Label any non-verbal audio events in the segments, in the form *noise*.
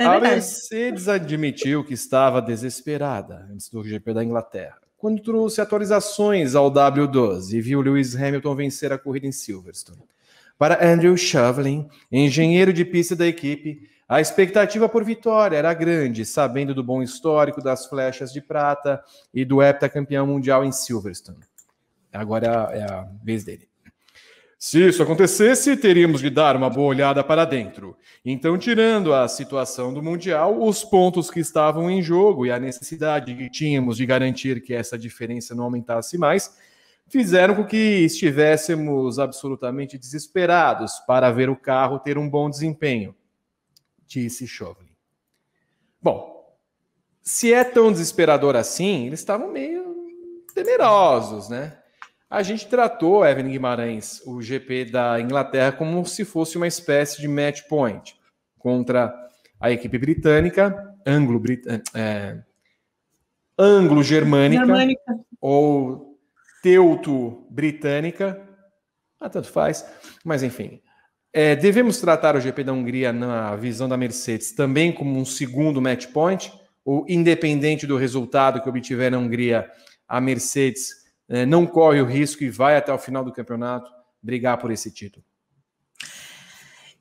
É a Mercedes admitiu que estava desesperada antes do GP da Inglaterra, quando trouxe atualizações ao W12 e viu Lewis Hamilton vencer a corrida em Silverstone. Para Andrew Shovlin, engenheiro de pista da equipe, a expectativa por vitória era grande, sabendo do bom histórico das flechas de prata e do heptacampeão mundial em Silverstone. Agora é a, é a vez dele. Se isso acontecesse, teríamos de dar uma boa olhada para dentro. Então, tirando a situação do Mundial, os pontos que estavam em jogo e a necessidade que tínhamos de garantir que essa diferença não aumentasse mais, fizeram com que estivéssemos absolutamente desesperados para ver o carro ter um bom desempenho, disse Chauvelin. Bom, se é tão desesperador assim, eles estavam meio temerosos, né? A gente tratou, Evelyn Guimarães, o GP da Inglaterra como se fosse uma espécie de match point contra a equipe britânica, anglo-germânica, é, anglo ou teuto-britânica, ah, tanto faz, mas enfim. É, devemos tratar o GP da Hungria na visão da Mercedes também como um segundo match point, ou independente do resultado que obtiver na Hungria, a Mercedes é, não corre o risco e vai até o final do campeonato brigar por esse título?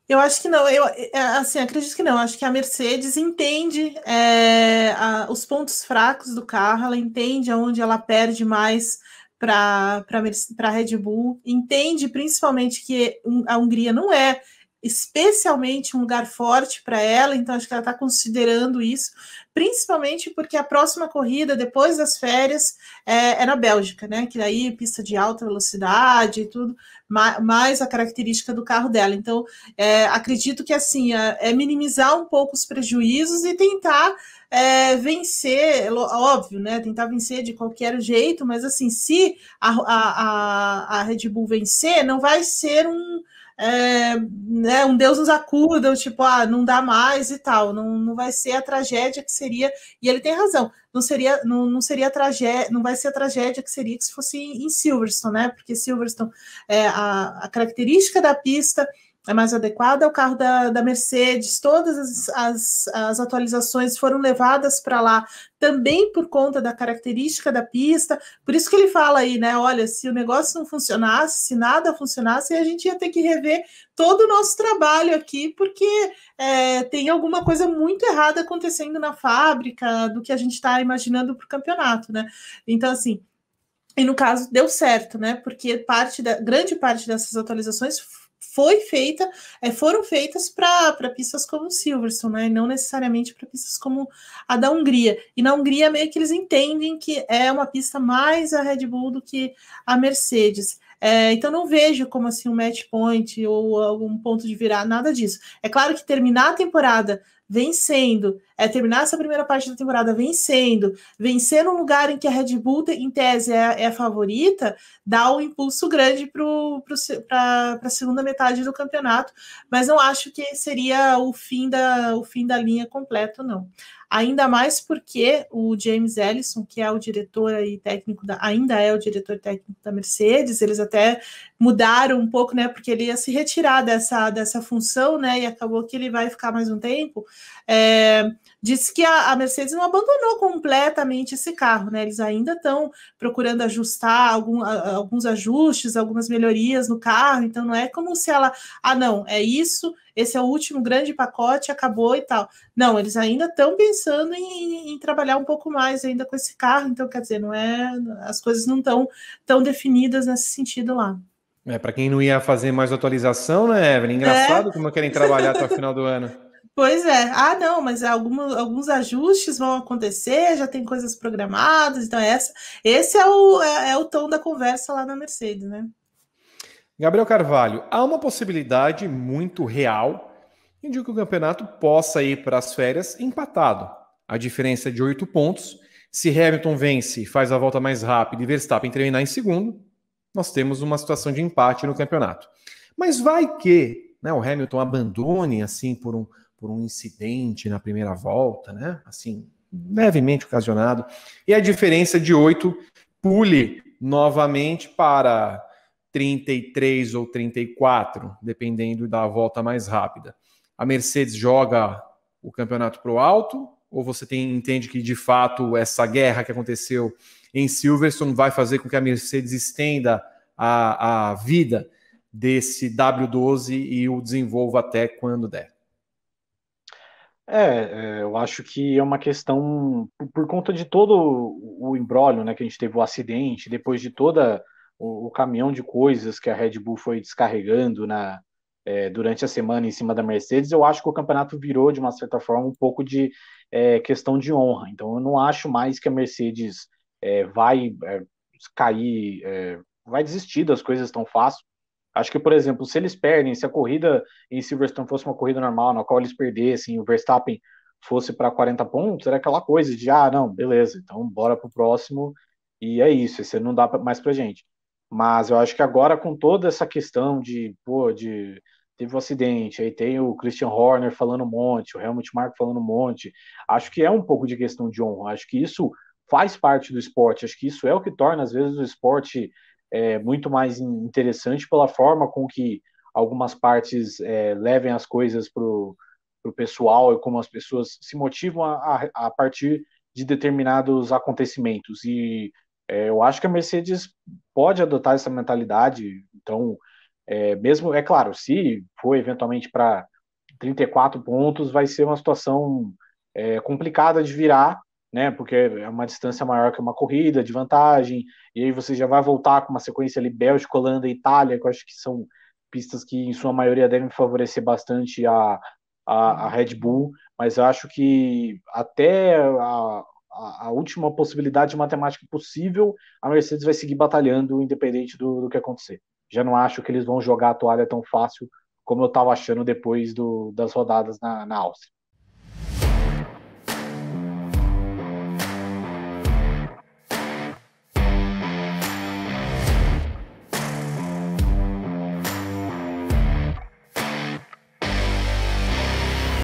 Eu acho que não, eu é, assim, acredito que não. Acho que a Mercedes entende é, a, os pontos fracos do carro, ela entende aonde ela perde mais para a Red Bull, entende principalmente que a Hungria não é especialmente um lugar forte para ela, então acho que ela está considerando isso, principalmente porque a próxima corrida, depois das férias, é, é na Bélgica, né? Que daí pista de alta velocidade e tudo, mais a característica do carro dela. Então, é, acredito que assim é minimizar um pouco os prejuízos e tentar é, vencer, óbvio, né? Tentar vencer de qualquer jeito, mas assim, se a, a, a Red Bull vencer, não vai ser um é, né, um Deus nos acuda, tipo, ah, não dá mais e tal, não, não vai ser a tragédia que seria, e ele tem razão, não seria, não, não seria tragédia, não vai ser a tragédia que seria se fosse em Silverstone, né? Porque Silverstone é a, a característica da pista é mais adequado o carro da, da Mercedes, todas as, as, as atualizações foram levadas para lá também por conta da característica da pista, por isso que ele fala aí, né? Olha, se o negócio não funcionasse, se nada funcionasse, a gente ia ter que rever todo o nosso trabalho aqui, porque é, tem alguma coisa muito errada acontecendo na fábrica do que a gente está imaginando para o campeonato, né? Então, assim. E no caso deu certo, né? Porque parte da grande parte dessas atualizações foi feita, é, foram feitas para pistas como Silverstone, né? não necessariamente para pistas como a da Hungria. E na Hungria, meio que eles entendem que é uma pista mais a Red Bull do que a Mercedes. É, então não vejo como assim um match point ou algum ponto de virar, nada disso. É claro que terminar a temporada vencendo, é terminar essa primeira parte da temporada vencendo, vencer num lugar em que a Red Bull, em tese, é, é a favorita, dá um impulso grande para a segunda metade do campeonato, mas não acho que seria o fim da, o fim da linha completo, não. Ainda mais porque o James Ellison, que é o diretor e técnico da, ainda é o diretor técnico da Mercedes, eles até mudaram um pouco, né? Porque ele ia se retirar dessa, dessa função, né? E acabou que ele vai ficar mais um tempo. É, disse que a, a, Mercedes não abandonou completamente esse carro, né? Eles ainda estão procurando ajustar algum, alguns ajustes, algumas melhorias no carro, então não é como se ela, ah, não, é isso, esse é o último grande pacote, acabou e tal. Não, eles ainda estão pensando em, em, trabalhar um pouco mais ainda com esse carro, então quer dizer, não é, as coisas não estão tão definidas nesse sentido lá. É, para quem não ia fazer mais atualização, né, Evelyn? É. Engraçado é. como querem trabalhar até o final do ano. *laughs* Pois é. Ah, não, mas alguns alguns ajustes vão acontecer, já tem coisas programadas. Então, essa, esse é o, é, é o tom da conversa lá na Mercedes, né? Gabriel Carvalho, há uma possibilidade muito real de que o campeonato possa ir para as férias empatado. A diferença é de oito pontos. Se Hamilton vence, faz a volta mais rápida e Verstappen terminar em segundo, nós temos uma situação de empate no campeonato. Mas vai que né, o Hamilton abandone assim por um, por um incidente na primeira volta, né? Assim, levemente ocasionado. E a diferença de 8 pule novamente para 33 ou 34, dependendo da volta mais rápida. A Mercedes joga o campeonato para o alto, ou você tem, entende que de fato essa guerra que aconteceu em Silverstone vai fazer com que a Mercedes estenda a, a vida desse W12 e o desenvolva até quando der? É, é, eu acho que é uma questão por conta de todo o embrólio, né, que a gente teve o acidente, depois de toda o, o caminhão de coisas que a Red Bull foi descarregando na é, durante a semana em cima da Mercedes, eu acho que o campeonato virou de uma certa forma um pouco de é, questão de honra. Então, eu não acho mais que a Mercedes é, vai é, cair, é, vai desistir das coisas tão fácil. Acho que, por exemplo, se eles perdem, se a corrida em Silverstone fosse uma corrida normal, na qual eles perdessem, o Verstappen fosse para 40 pontos, era aquela coisa de, ah, não, beleza, então bora para o próximo, e é isso, esse não dá mais para gente. Mas eu acho que agora, com toda essa questão de, pô, de teve um acidente, aí tem o Christian Horner falando um monte, o Helmut Mark falando um monte, acho que é um pouco de questão de honra, acho que isso faz parte do esporte, acho que isso é o que torna, às vezes, o esporte é, muito mais interessante pela forma com que algumas partes é, levem as coisas para o pessoal e como as pessoas se motivam a, a partir de determinados acontecimentos. E é, eu acho que a Mercedes pode adotar essa mentalidade. Então, é, mesmo, é claro, se for eventualmente para 34 pontos, vai ser uma situação é, complicada de virar, né? Porque é uma distância maior que uma corrida de vantagem, e aí você já vai voltar com uma sequência ali Bélgica, Holanda e Itália, que eu acho que são pistas que em sua maioria devem favorecer bastante a, a, a Red Bull, mas eu acho que até a, a, a, última possibilidade matemática possível, a Mercedes vai seguir batalhando, independente do, do que acontecer. Já não acho que eles vão jogar a toalha tão fácil como eu estava achando depois do, das rodadas na, na Áustria.